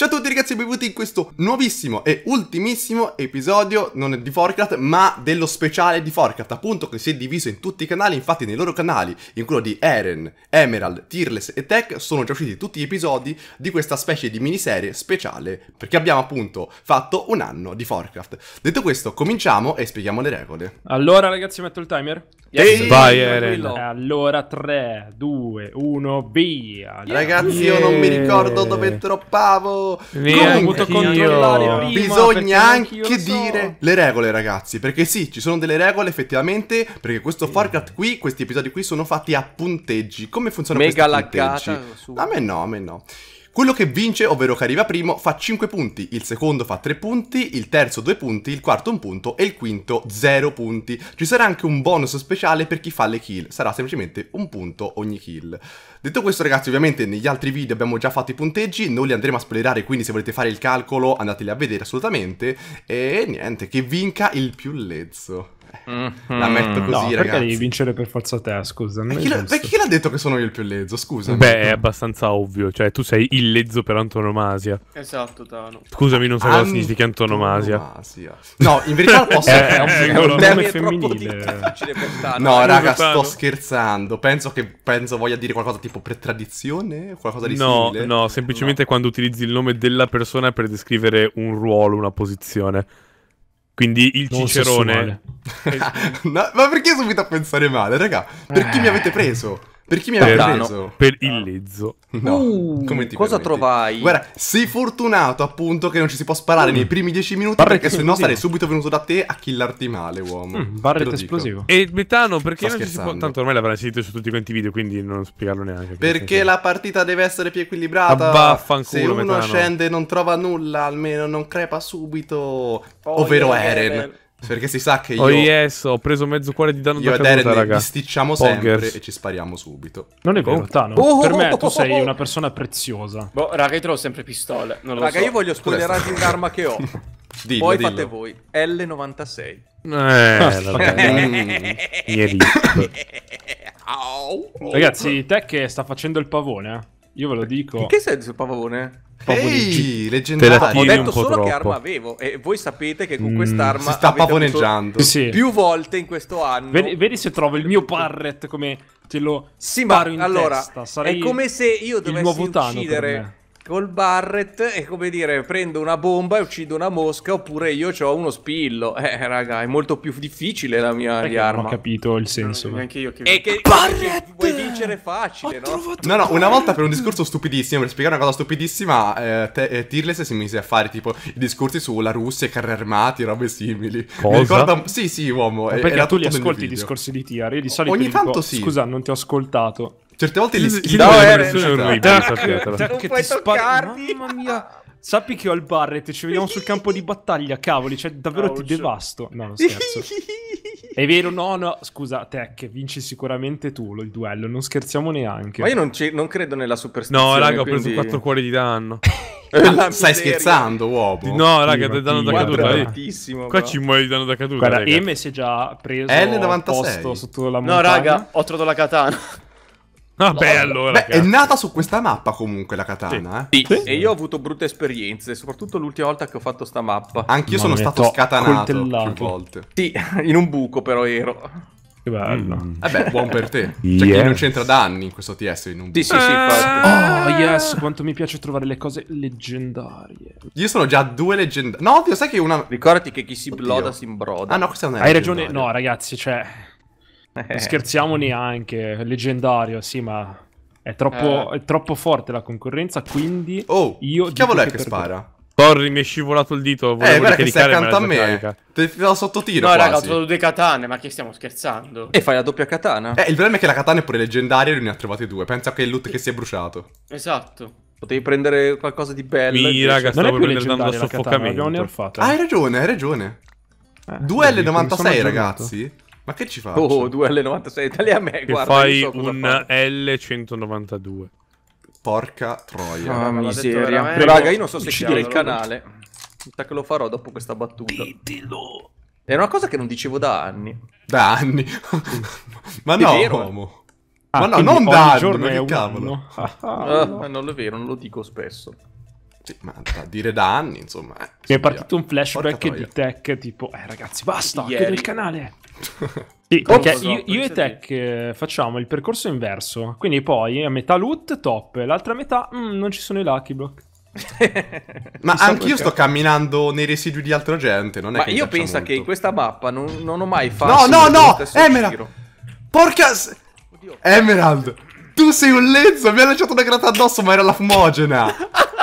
Ciao a tutti ragazzi e benvenuti in questo nuovissimo e ultimissimo episodio, non di Forcat, ma dello speciale di Forcat, appunto che si è diviso in tutti i canali, infatti nei loro canali, in quello di Eren, Emerald, Tearless e Tech, sono già usciti tutti gli episodi di questa specie di miniserie speciale, perché abbiamo appunto fatto un anno di Forcat. Detto questo, cominciamo e spieghiamo le regole. Allora ragazzi, metto il timer? Yes. Vai Eren! Allora 3, 2, 1, via! Ragazzi, yeah. io non mi ricordo dove troppavo! dovuto, Comunque, controllare prima, Bisogna anche dire so. le regole, ragazzi. Perché sì, ci sono delle regole effettivamente. Perché questo sì. Farcat qui, questi episodi qui sono fatti a punteggi. Come funzionano Mega questi laccata, punteggi? Su. A me no, a me no. Quello che vince, ovvero che arriva primo, fa 5 punti, il secondo fa 3 punti, il terzo 2 punti, il quarto 1 punto e il quinto 0 punti. Ci sarà anche un bonus speciale per chi fa le kill, sarà semplicemente un punto ogni kill. Detto questo ragazzi, ovviamente negli altri video abbiamo già fatto i punteggi, non li andremo a spoilerare, quindi se volete fare il calcolo andateli a vedere assolutamente. E niente, che vinca il più lezzo. Mm-hmm. La metto così, no, ragazzi. Perché devi vincere per forza te, scusa. E chi, l- chi, l'ha detto che sono io il più lezzo? Scusa. Beh, è abbastanza ovvio. Cioè, tu sei il lezzo per antonomasia. Esatto, Tano. Scusami, non so Ant- cosa significa antonomasia. antonomasia. No, in verità posso... è, eh, eh, è, un nome eh, femminile. No, raga, sto scherzando. Penso che penso voglia dire qualcosa tipo per tradizione qualcosa di no, simile. No, semplicemente no. quando utilizzi il nome della persona per descrivere un ruolo, una posizione. Quindi il non cicerone. no, ma perché subito a pensare male, raga? Per chi mi eh. avete preso? Per chi mi ha preso? Per il ah. lezzo. No, uh, come ti cosa permetti? trovai? Guarda, sei fortunato appunto che non ci si può sparare mm. nei primi dieci minuti barrette perché sennò sarei subito venuto da te a killarti male, uomo. Mm, barrette esplosivo. E il metano, perché Sto non ci si può... Tanto ormai l'avrai sentito su tutti quanti i video, quindi non spiegarlo neanche. Perché la partita deve essere più equilibrata. Ah, vaffanculo, Se uno metano. scende e non trova nulla, almeno non crepa subito. Oh, Ovvero yeah, Eren. Perché si sa che oh, io... Oh yes, ho preso mezzo cuore di danno io da caduta, Eren raga. Io bisticciamo sempre e ci spariamo subito. Non è vero, Tano. Oh, oh, per me oh, tu sei una persona preziosa. Boh, raga, io trovo sempre pistole, non lo raga, so. Raga, io voglio spoilerarvi un'arma che ho. dillo, Poi dillo. fate voi. L96. Eh, vabbè. Ragazzi, te che sta facendo il pavone, eh? Io ve lo dico. In che senso, Pavone? Ehi, leggendario. Ho detto solo troppo. che arma avevo e voi sapete che con mm. quest'arma mm, si sta pavoneggiando sì. più volte in questo anno. Vedi, vedi, se trovo il mio parret come te lo sì, sparo ma, in allora, testa. Sarei è come se io dovessi uccidere col Barret è come dire prendo una bomba e uccido una mosca oppure io ho uno spillo. Eh raga, è molto più difficile la mia Perché arma. Non ho capito il senso. No, anche io che... E che, che vuoi vincere facile, ho no? No, no, una volta per un discorso stupidissimo, per spiegare una cosa stupidissima, eh, te, eh, Tirless si mise a fare tipo i discorsi sulla Russia, i carri armati, robe simili. Cosa? Mi ricorda... Sì, sì, uomo. Ma eh, perché tu li ascolti i discorsi di Tiar? Io di solito Ogni tanto dico, sì. scusa, non ti ho ascoltato. Certe volte li schivano. e è orribile, sappiatelo. Non che puoi toccarmi. Mamma mia. Sappi che ho il Barret, ci vediamo sul campo di battaglia, cavoli, cioè davvero Ouch. ti devasto. No, non scherzo. È vero, no, no, scusa, Tech, vinci sicuramente tu il duello, non scherziamo neanche. Ma io non, non credo nella superstizione, No, raga, quindi... ho preso quattro cuori di danno. Stai scherzando, uomo? No, raga, sì, danno da caduta. Eh. Qua ci muoio di danno da caduta. Guarda, raga. M si è già preso l 96 posto sotto la montagna. No, raga, ho trovato la katana. Ah, vabbè, no, allora. Beh, è nata su questa mappa comunque la katana. Sì, eh. sì. sì. e io ho avuto brutte esperienze, soprattutto l'ultima volta che ho fatto sta mappa. Anch'io sono stato scatanato più volte. Sì, in un buco però ero. Che bello. Mm. Vabbè, eh buon per te. Cioè, yes. Cioè, che non c'entra da anni in questo TS in un buco. Sì, sì, sì. Ah, oh, yes, quanto mi piace trovare le cose leggendarie. Io sono già due leggendarie. No, oddio, sai che una... Ricordati che chi si oddio. bloda si imbroda. Ah, no, questa non è Hai ragione, no, ragazzi, cioè... Eh. Scherziamo neanche, leggendario, sì, ma è troppo, eh. è troppo forte la concorrenza, quindi... Oh, io chi cavolo è che, che spara? Torri, mi è scivolato il dito, volevo eh, guarda che sei accanto a me, carica. ti fa sottotiro No, raga, ho trovato due katane, ma che stiamo scherzando? E fai la doppia katana? Eh, il problema è che la katana è pure leggendaria e lui ne ha trovate due, pensa che è il loot che si è bruciato Esatto Potevi prendere qualcosa di bello. Mi, raga, stavo prendendo a soffocamento. Katana, ah, hai ragione, hai ragione. Eh, 2L96, raggiunto. ragazzi. Ma che ci faccio? Oh, 2 L96, tagli a me, che guarda. fai so un L192. Porca troia. Ah, miseria. Detto, raga, io non so se chiudere il canale. Mi che lo farò dopo questa battuta. Ditelo. È una cosa che non dicevo da anni. Da anni? Ma no, vero, uomo. Ah, ma no, non da anni, che cavolo. Ah, ah, ah non è vero, non lo dico spesso. Sì, ma da dire da anni, insomma. Eh, Mi è partito un flashback di tech tipo, eh ragazzi, basta, chiudi il canale. Sì, perché so, io, io e Tech facciamo il percorso inverso. Quindi poi a metà loot top, l'altra metà mh, mm, non ci sono i lucky block. ma so anch'io sto camminando nei residui di altra gente. Non è ma che io penso molto. che in questa mappa non, non ho mai fatto. No, no, no! Emerald! Giro. Porca. Oddio. Emerald! Tu sei un lezzo, mi ha lanciato una grata addosso, ma era la fumogena.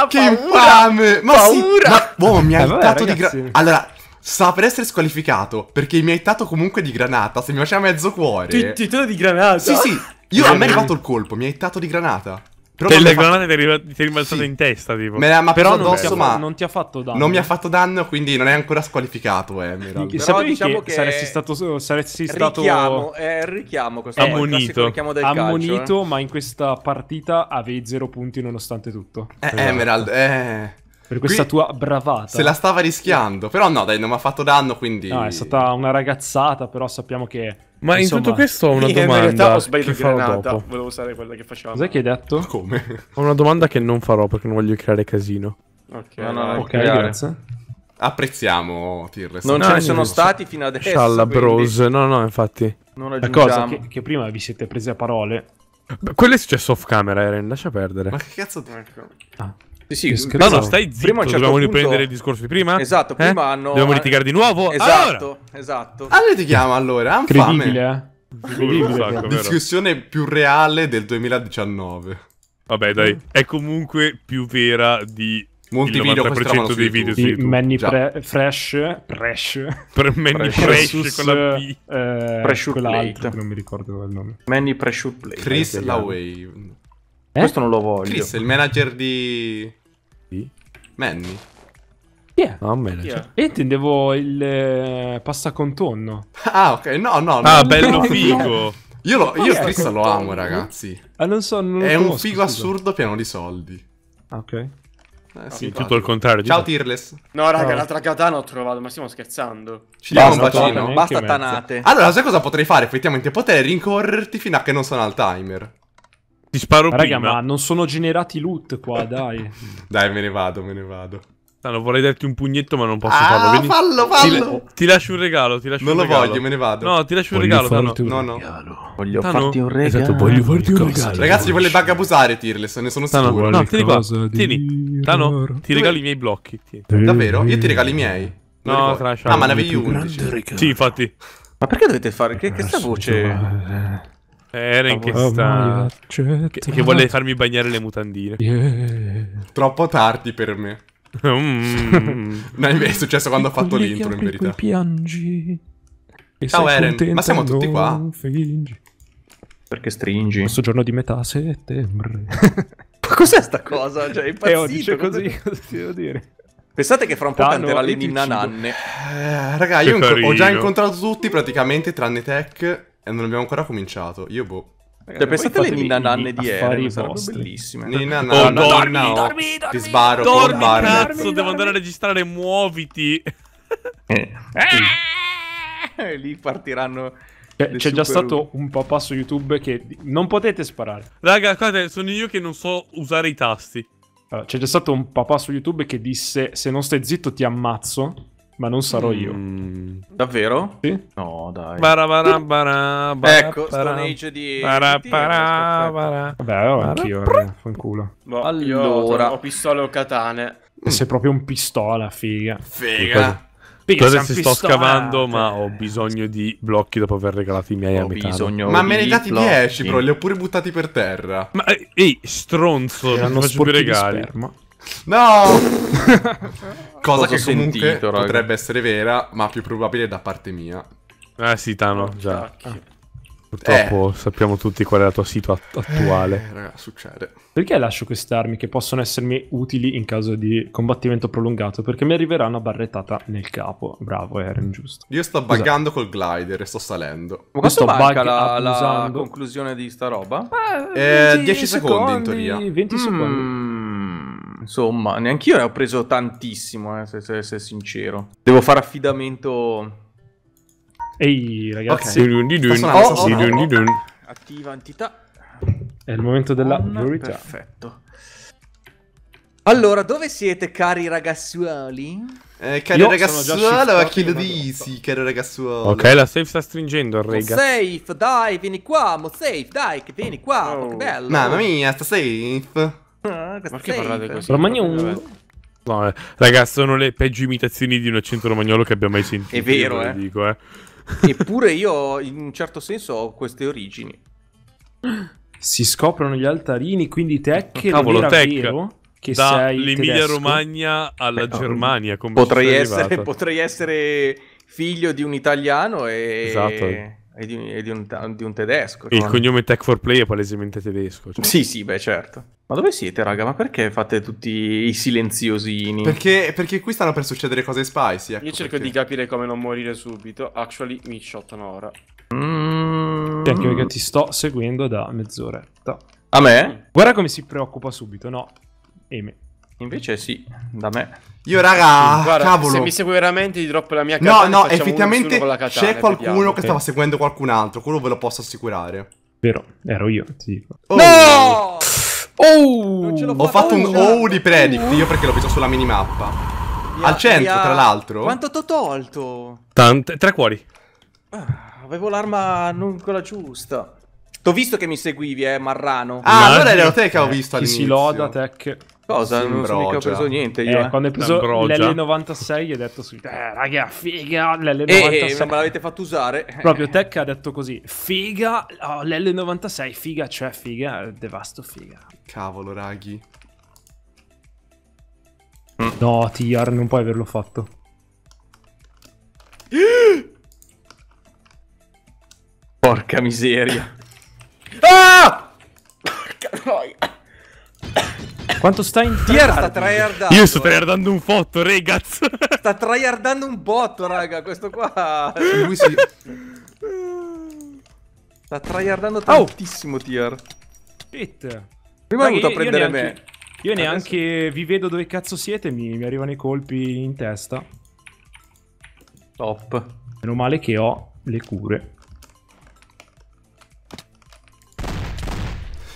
che paura, infame! Ma paura! Sì, ma, oh, mi ha eh, dato di gra... Allora, Sta per essere squalificato perché mi ha dato comunque di granata. Se mi faceva mezzo cuore. Ti, ti dato di granata? Sì, sì. Io a me è arrivato il colpo, mi ha dato di granata. Però per le granate fatto... ti è rimbalzato sì. in testa, tipo. Me ma però addosso, ti ma non ti ha fatto danno. Non mi ha fatto danno, quindi non è ancora squalificato, eh, Emerald. Eh, Sapevi diciamo che, saresti stato saresti stato eh, richiamo, è richiamo questa eh, ammonito. Richiamo del ammonito, calcio, eh. ma in questa partita avevi zero punti nonostante tutto. Eh, esatto. Emerald, eh per questa Qui tua bravata. Se la stava rischiando, però no, dai, non mi ha fatto danno, quindi... No, è stata una ragazzata, però sappiamo che... Ma insomma... in tutto questo ho una domanda in realtà ho sbagliato che farò granata. dopo. Volevo usare quella che facevamo. Cos'è che hai detto? Come? ho una domanda che non farò perché non voglio creare casino. Ok, no, no, ok, grazie. Apprezziamo Tirres. Non ce ne sono stati fino adesso. Scialla bros, no, no, infatti. Non aggiungiamo. La cosa che, che prima vi siete presi a parole. quello è successo off camera, Eren, lascia perdere. Ma che cazzo... Ecco. Ah. Sì, sì, mm, prima, no, no, stai zitto. certo dobbiamo punto... riprendere il discorso di prima. Esatto, eh? prima eh? hanno. Dobbiamo litigare di nuovo? Esatto, allora. esatto. Allora litighiamo allora. Han fame. Incredibile, eh. sacco, Discussione vero. più reale del 2019. Vabbè, dai, è comunque più vera di Molti il 90% video, dei video su YouTube. Manny pre- Fresh, Fresh, per Manny Fresh, con la P, eh, Pressure Plate, non mi ricordo il nome. Manny Pressure Plate. Chris eh, Laway. Eh? Questo non lo voglio. Chris, il manager di... Di? Manny. Yeah. No, manager. Io intendevo il eh, passacontonno. Ah, ok. No, no. Ah, bello figo. Io, lo, io Chris lo amo, ragazzi. Ah, non so, non È conosco, un figo scusa. assurdo pieno di soldi. Ah, ok. Eh, sì, tutto il contrario. Ciao, diciamo. Tearless. No, raga, no. l'altra katana ho trovato, ma stiamo scherzando. Ci diamo un bacino. Basta tanate. Allora, sai cosa potrei fare? Effettivamente, potrei rincorrerti fino a che non sono al timer. Ti sparo Raga, prima. ma non sono generati loot qua, dai. dai, me ne vado, me ne vado. Allora, vorrei darti un pugnetto, ma non posso ah, farlo. Vieni... Fallo, fallo. Ti, ti, lascio un regalo. Ti lascio non un lo regalo. voglio, me ne vado. No, ti lascio voglio un regalo. Tano. No, no. Regalo. Voglio Tano. farti un regalo. Esatto, voglio farti un regalo. Ragazzi, quelle bug abusare, Se Ne sono Tano, sicuro. No, tieni qua. Tieni. Tano, ti Dove... regalo i miei blocchi. Tieni. Davvero? Io ti regalo i miei. No, trash. Ah, ma ne avevi 11. Sì, infatti. Ma perché dovete fare? Che, che sta voce? Eren che sta... Che, che vuole farmi bagnare le mutandine. Yeah. Troppo tardi per me. mm. no, è successo quando ho fatto l'intro, in verità. piangi. E Ciao Eren, ma siamo tutti qua? Fingi. Perché stringi? Questo giorno di metà settembre. ma cos'è sta cosa? Cioè, è impazzito. Eh, dice così, cosa ti devo dire? Pensate che fra un po' ah, canterà le ninna nanne. Eh, raga, io ho già incontrato tutti praticamente, tranne Tech. E non abbiamo ancora cominciato. Io boh. cioè, pensate alle nina nanne di Eren, sarebbero bellissime. Ninna oh, nanne, oh, no, dormi, no, dormi, dormi, ti sbaro dormi, con Barney. cazzo, dormi, devo andare a registrare, muoviti. Eh. eh. Lì partiranno... C'è già stato un papà su YouTube che... Non potete sparare. Raga, guardate, sono io che non so usare i tasti. Allora, c'è già stato un papà su YouTube che disse se non stai zitto ti ammazzo ma non sarò io. Mm, davvero? Sì. No, dai. Barabara, barabara, ecco, Stone di... Barabara, barabara. Vabbè, oh, anch'io, eh, fanculo. Boh, allora... ho pistole o katane. Sei proprio un pistola, figa. Figa. Cosa si sto scavando, ma ho bisogno di blocchi dopo aver regalato i miei ho amici. ma me ne dati 10, bro, li ho pure buttati per terra. Ma ehi, stronzo, non faccio più regali. Sperma. No! Cosa che ho sentito, potrebbe raga. essere vera, ma più probabile da parte mia. Eh sì, Tano, già. Ah. Purtroppo eh. sappiamo tutti qual è la tua situazione eh, attuale. Eh, raga, succede. Perché lascio queste armi che possono essermi utili in caso di combattimento prolungato? Perché mi arriverà una barrettata nel capo. Bravo, Eren, giusto. Io sto buggando col glider e sto salendo. Ma questo manca la, la conclusione di sta roba? Eh, 10 eh, secondi, secondi, in teoria. 20 mm. secondi insomma, neanche io ne ho preso tantissimo, eh, se, se, se sincero. Devo fare affidamento... Ehi ragazzi, okay. dun dun dun. Oh, oh, dun, dun, dun. attiva entità. È il momento della priorità. Perfetto. Allora, dove siete, cari ragazzuoli? Eh, cari ragazzuolo, ragazzuoli, ma chi lo dici, cari ragazzuoli? Ok, la safe sta stringendo, raga. Mo safe, dai, vieni qua, mo safe, dai, che vieni qua, oh. ma che oh. bello. Mamma mia, sta safe. Ah, perché parlate così? Romagnolo. No, eh. Ragazzi, sono le peggio imitazioni di un accento romagnolo che abbia mai sentito. È vero, eh. Dico, eh. Eppure io, in un certo senso, ho queste origini. Si scoprono gli altarini, quindi te che Cavolo, non tech. vero che dall'Emilia Romagna alla Beh, Germania. Come potrei essere, potrei, essere, figlio di un italiano e... Esatto è di, è di, un, di un, tedesco. Cioè. Il cognome Tech 4 Play è palesemente tedesco. Cioè. Sì, sì, beh, certo. Ma dove siete, raga? Ma perché fate tutti i silenziosini? Perché, perché qui stanno per succedere cose spicy. Ecco Io cerco perché. di capire come non morire subito. Actually, mi shotano ora. Mm. Tecchio, che ti sto seguendo da mezz'oretta. A me? Guarda come si preoccupa subito, no? Eme. Invece sì, da me. Io raga, Guarda, cavolo. Se mi segui veramente ti drop la mia katana No, no, effettivamente c'è qualcuno vediamo. che stava seguendo qualcun altro, quello ve lo posso assicurare. Vero, ero io, ti dico. Oh, no! Oh! Ho fatto un oh di predict, io perché l'ho visto sulla minimappa. Al centro, tra l'altro. Quanto t'ho tolto? Tante, tre cuori. Ah, avevo l'arma non quella giusta. T'ho visto che mi seguivi, eh, Marrano. Ah, allora ero te che avevo eh, visto all'inizio. Si loda, tech. Cosa? non imbrogia. sono mica preso niente io. Eh, eh. quando hai preso l 96 gli ho detto su... Eh, raga, figa, l'L96. Eh, eh, ma me l'avete fatto usare. Proprio Tech ha detto così. Figa, oh, l'L96, figa, cioè figa, devasto figa. Cavolo, raghi. Mm. No, TR, non puoi averlo fatto. Porca miseria. ah! Porca noia. Quanto sta in tier? Sta tryhardando. Io sto tryhardando un fotto, ragazzi. Sta tryhardando un botto, raga, questo qua. Lui si... Sta tryhardando oh! tantissimo oh. tier. Shit. Prima è venuto a prendere neanche, me. Io neanche Adesso... vi vedo dove cazzo siete, mi, mi arrivano i colpi in testa. Top. Meno male che ho le cure.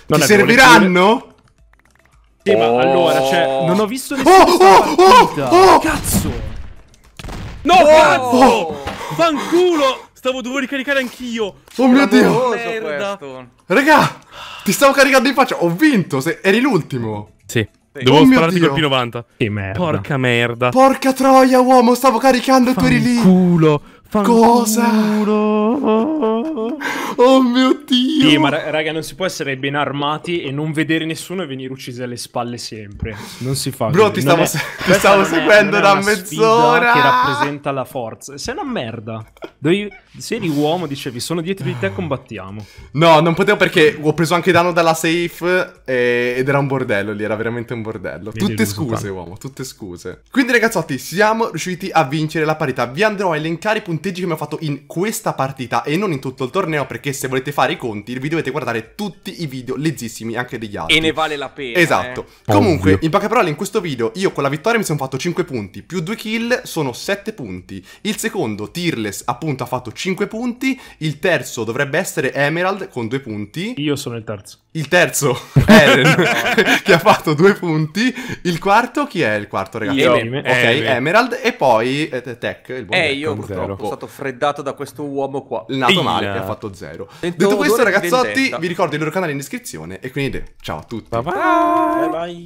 Non Ti serviranno? Sì, oh. allora, cioè, oh. non ho visto nessuna oh, partita. Oh, oh, oh, Cazzo! No, oh. cazzo! Fanculo! Stavo dovevo ricaricare anch'io. Oh mio dio! Merda. Raga, ti stavo caricando in faccia. Ho vinto, se eri l'ultimo. Sì. Devo oh spararti col P90. Che merda. Porca merda. Porca troia, uomo, stavo caricando e tu eri lì. fanculo. Cosa? Oh mio Dio! Sì, ma raga, non si può essere ben armati e non vedere nessuno e venire uccisi alle spalle sempre. Non si fa. Bro, così. ti stavo, è, ti stavo seguendo è, da mezz'ora. Che rappresenta la forza. Sei una merda. Dovevi, se eri uomo, dicevi, sono dietro di te, combattiamo. No, non potevo perché ho preso anche danno dalla safe e, ed era un bordello lì, era veramente un bordello. Mi tutte scuse, tanto. uomo, tutte scuse. Quindi, ragazzotti, siamo riusciti a vincere la parità. Vi andrò a elencare i punteggi che mi ho fatto in questa partita e non in tutto il torneo perché perché se volete fare i conti vi dovete guardare tutti i video lezzissimi anche degli altri. E ne vale la pena. Esatto. Eh. Comunque, in poche parole, in questo video io con la vittoria mi sono fatto 5 punti, più 2 kill sono 7 punti. Il secondo, Tearless, appunto ha fatto 5 punti, il terzo dovrebbe essere Emerald con 2 punti. Io sono il terzo. Il terzo, è Eren, eh, che ha fatto due punti. Il quarto, chi è il quarto, ragazzi? Io. Ok, eh, Emerald. E poi eh, Tech, il buon Eh, io purtroppo sono stato freddato da questo uomo qua. nato Ina. male, che eh. ha fatto zero. Sento Detto questo, ragazzotti, vi ricordo il loro canale in descrizione. E quindi, ciao a tutti. Bye bye. bye, bye.